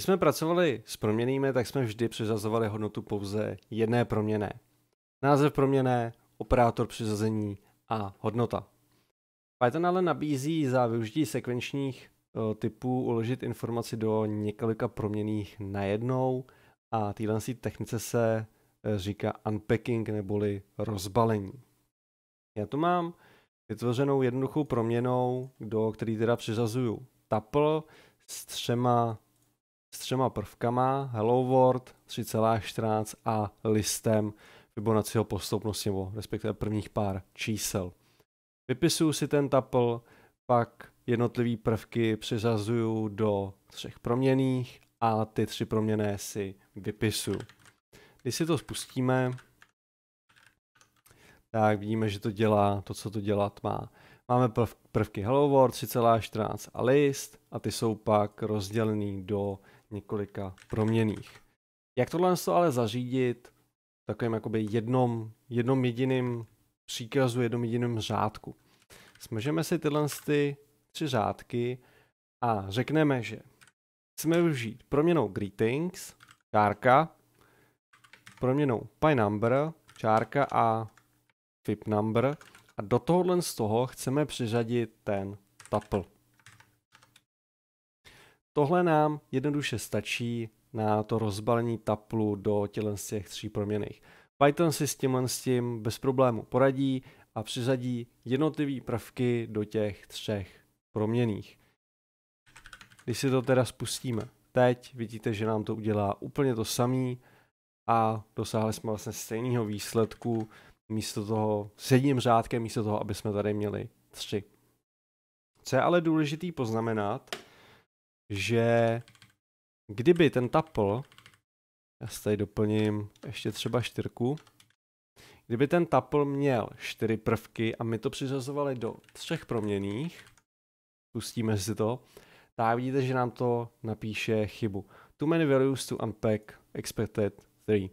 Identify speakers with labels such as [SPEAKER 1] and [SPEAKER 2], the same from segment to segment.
[SPEAKER 1] Když jsme pracovali s proměnými, tak jsme vždy přizazovali hodnotu pouze jedné proměné. Název proměné, operátor přizazení a hodnota. Python ale nabízí za využití sekvenčních eh, typů uložit informaci do několika proměných najednou a téhle technice se eh, říká unpacking neboli rozbalení. Já tu mám vytvořenou jednoduchou proměnou, do který teda přizazuju. tuple s třema s třema prvkama, hello world, 3,14 a listem Fibonacciho postupnosti, nebo respektive prvních pár čísel. Vypisuju si ten tapl, pak jednotlivé prvky přizazuju do třech proměných a ty tři proměné si vypisuju. Když si to spustíme, tak vidíme, že to dělá to, co to dělat má. Máme prvky Hello World, 3,14 a list a ty jsou pak rozdělený do několika proměných. Jak tohle se ale zařídit v takovém jakoby jednom, jednom jediným příkazu, jednom jediným řádku? Smažeme si tyhle ty tři řádky a řekneme, že chceme využít proměnou greetings, čárka, proměnou number, čárka a fib number a do tohohle z toho chceme přiřadit ten tuple. Tohle nám jednoduše stačí na to rozbalení taplu do tělen z těch tří proměných. Python si s tím, s tím bez problému poradí a přizadí jednotlivé prvky do těch třech proměných. Když si to teda spustíme teď, vidíte, že nám to udělá úplně to samé a dosáhli jsme vlastně stejného výsledku místo toho s jedním řádkem, místo toho, aby jsme tady měli tři. Co je ale důležitý poznamenat, že kdyby ten tapl, já si tady doplním ještě třeba čtyrku, kdyby ten tapl měl čtyři prvky a my to přiřazovali do třech proměných, pustíme si to, tak vidíte, že nám to napíše chybu. Too many values to unpack expected 3.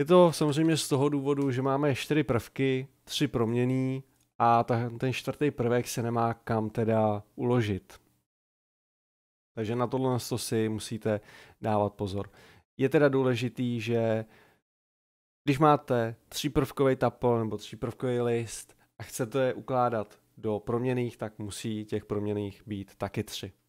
[SPEAKER 1] Je to samozřejmě z toho důvodu, že máme čtyři prvky, tři proměný a ta, ten čtvrtý prvek se nemá kam teda uložit. Takže na tohle to si musíte dávat pozor. Je teda důležitý, že když máte tříprvkový tuple nebo tříprvkový list a chcete je ukládat do proměných, tak musí těch proměných být taky tři.